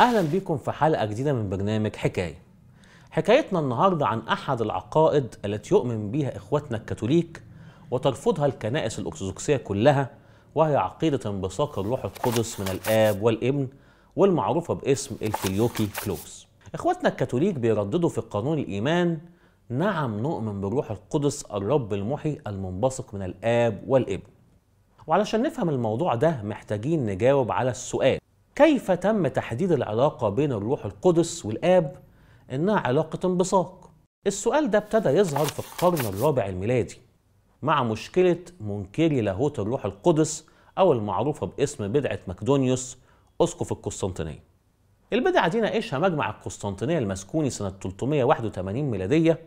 اهلا بيكم في حلقه جديده من برنامج حكايه حكايتنا النهارده عن احد العقائد التي يؤمن بها اخواتنا الكاثوليك وترفضها الكنائس الارثوذكسيه كلها وهي عقيده انبثاق الروح القدس من الاب والابن والمعروفه باسم الفيليوكي كلوس اخواتنا الكاثوليك بيرددوا في قانون الايمان نعم نؤمن بالروح القدس الرب المحي المنبثق من الاب والابن وعلشان نفهم الموضوع ده محتاجين نجاوب على السؤال كيف تم تحديد العلاقة بين الروح القدس والآب إنها علاقة انبثاق؟ السؤال ده ابتدى يظهر في القرن الرابع الميلادي مع مشكلة منكري لاهوت الروح القدس أو المعروفة باسم بدعة مكدونيوس أسقف القسطنطينية. البدعة دي ناقشها مجمع القسطنطينية المسكوني سنة 381 ميلادية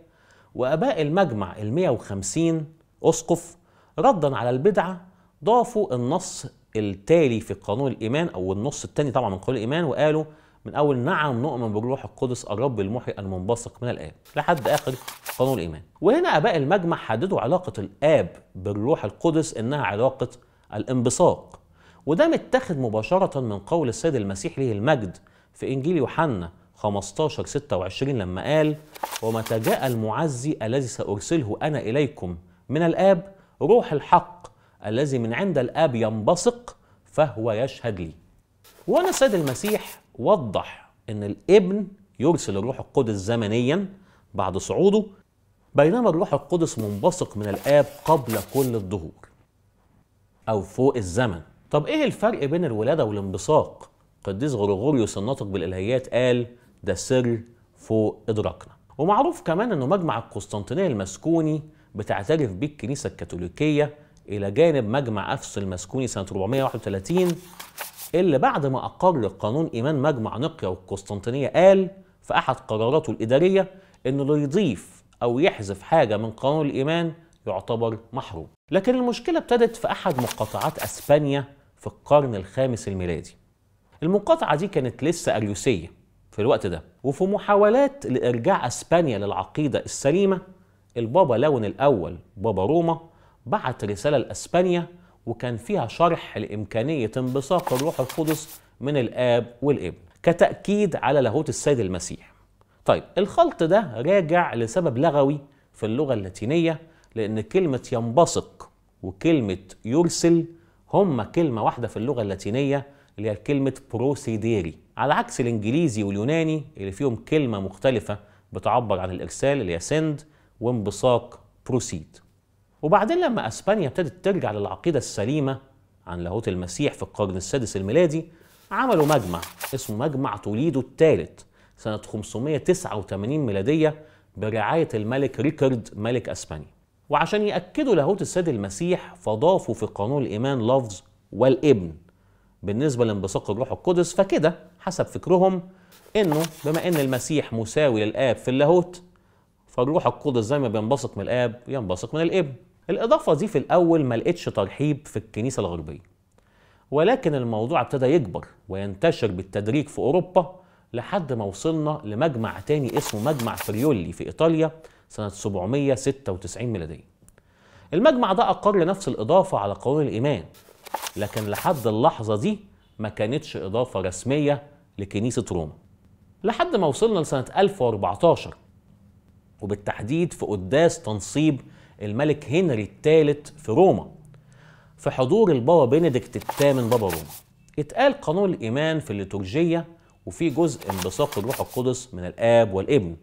وآباء المجمع ال 150 أسقف ردا على البدعة ضافوا النص التالي في قانون الايمان او النص الثاني طبعا من قانون الايمان وقالوا من اول نعم نؤمن بالروح القدس الرب المحيي المنبثق من الاب لحد اخر قانون الايمان وهنا اباء المجمع حددوا علاقه الاب بالروح القدس انها علاقه الانبثاق وده متاخد مباشره من قول السيد المسيح ليه المجد في انجيل يوحنا 15 26 لما قال ومتى جاء المعزي الذي سارسله انا اليكم من الاب روح الحق الذي من عند الآب ينبثق فهو يشهد لي وأنا السيد المسيح وضح أن الابن يرسل الروح القدس زمنيا بعد صعوده بينما الروح القدس منبثق من الآب قبل كل الظهور أو فوق الزمن طب إيه الفرق بين الولادة والانبثاق؟ قديس غرغوريوس الناطق بالإلهيات قال ده سر فوق إدراكنا ومعروف كمان أنه مجمع القسطنطينية المسكوني بتعترف بيه الكنيسة الكاثوليكية إلى جانب مجمع أفس المسكوني سنة 431 اللي بعد ما أقر قانون إيمان مجمع نقيا والقسطنطينية قال في أحد قراراته الإدارية إنه اللي يضيف أو يحذف حاجة من قانون الإيمان يعتبر محروم لكن المشكلة ابتدت في أحد مقاطعات أسبانيا في القرن الخامس الميلادي المقاطعة دي كانت لسه أريوسية في الوقت ده وفي محاولات لإرجاع أسبانيا للعقيدة السليمة البابا لون الأول بابا روما بعت رسالة لأسبانيا وكان فيها شرح لإمكانية انبثاق الروح القدس من الآب والابن كتأكيد على لاهوت السيد المسيح طيب الخلط ده راجع لسبب لغوي في اللغة اللاتينية لأن كلمة ينبثق وكلمة يرسل هما كلمة واحدة في اللغة اللاتينية اللي هي كلمة بروسيديري على عكس الإنجليزي واليوناني اللي فيهم كلمة مختلفة بتعبر عن الإرسال اللي هي سند وانبثاق بروسيد وبعدين لما اسبانيا ابتدت ترجع للعقيده السليمه عن لاهوت المسيح في القرن السادس الميلادي عملوا مجمع اسمه مجمع توليدو الثالث سنة 589 ميلادية برعاية الملك ريكارد ملك أسبانيا وعشان يأكدوا لاهوت السيد المسيح فضافوا في قانون الإيمان لفظ والابن بالنسبة لانبثاق الروح القدس فكده حسب فكرهم إنه بما إن المسيح مساوي للآب في اللاهوت فالروح القدس زي ما بينبثق من الآب ينبثق من الابن الإضافة دي في الأول ما لقتش ترحيب في الكنيسة الغربية ولكن الموضوع ابتدى يكبر وينتشر بالتدريج في أوروبا لحد ما وصلنا لمجمع تاني اسمه مجمع فريولي في إيطاليا سنة 796 ميلادية المجمع ده أقر نفس الإضافة على قانون الإيمان لكن لحد اللحظة دي ما كانتش إضافة رسمية لكنيسة روما لحد ما وصلنا لسنة 1014 وبالتحديد في قداس تنصيب الملك هنري الثالث في روما في حضور البابا بنديكت الثامن بابا روما اتقال قانون الإيمان في الليتورجية وفي جزء انبثاق الروح القدس من الآب والابن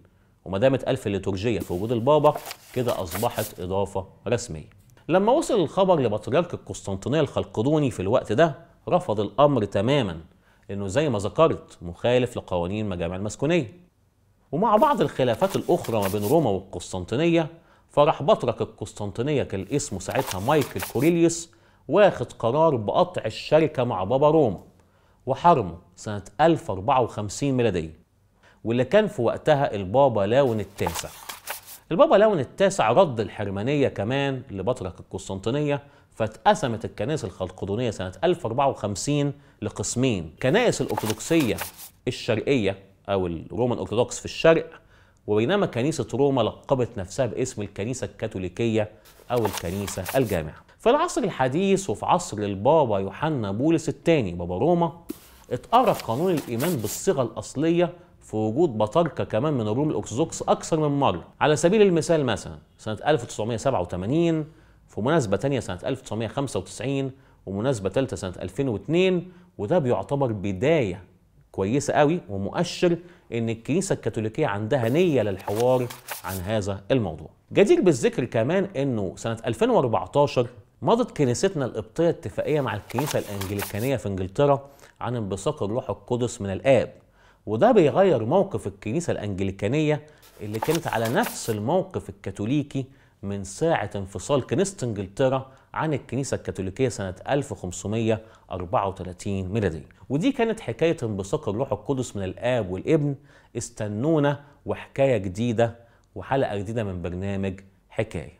وما دام اتقال في الليتورجية في وجود البابا كده أصبحت إضافة رسمية لما وصل الخبر لبطريرك القسطنطينية الخلقدوني في الوقت ده رفض الأمر تماما لأنه زي ما ذكرت مخالف لقوانين مجامع المسكونية ومع بعض الخلافات الأخرى ما بين روما والقسطنطينية فراح بطرك القسطنطينية كان اسمه ساعتها مايكل كوريليوس واخد قرار بقطع الشركة مع بابا روما وحرمه سنة 1054 ميلادية واللي كان في وقتها البابا لاون التاسع البابا لاون التاسع رد الحرمانية كمان لبطرك القسطنطينية فاتقسمت الكنائس الخلقدونية سنة 1054 لقسمين كنائس الأرثوذكسية الشرقية أو الرومان أرثوذكس في الشرق وبينما كنيسة روما لقبت نفسها باسم الكنيسة الكاثوليكية أو الكنيسة الجامعة في العصر الحديث وفي عصر البابا يوحنا بولس الثاني بابا روما اتقرب قانون الإيمان بالصيغة الأصلية في وجود بطاركة كمان من الروم الأرثوذكس أكثر من مرة على سبيل المثال مثلا سنة 1987 في مناسبة تانية سنة 1995 ومناسبة ثالثة سنة 2002 وده بيعتبر بداية كويسة قوي ومؤشر ان الكنيسه الكاثوليكيه عندها نيه للحوار عن هذا الموضوع. جدير بالذكر كمان انه سنه 2014 مضت كنيستنا القبطيه اتفاقيه مع الكنيسه الانجليكانيه في انجلترا عن انبثاق الروح القدس من الاب وده بيغير موقف الكنيسه الانجليكانيه اللي كانت على نفس الموقف الكاثوليكي من ساعة انفصال كنيسة انجلترا عن الكنيسة الكاثوليكية سنة 1534 ميلادية ودي كانت حكاية انبثاق الروح القدس من الآب والابن استنونا وحكاية جديدة وحلقة جديدة من برنامج حكاية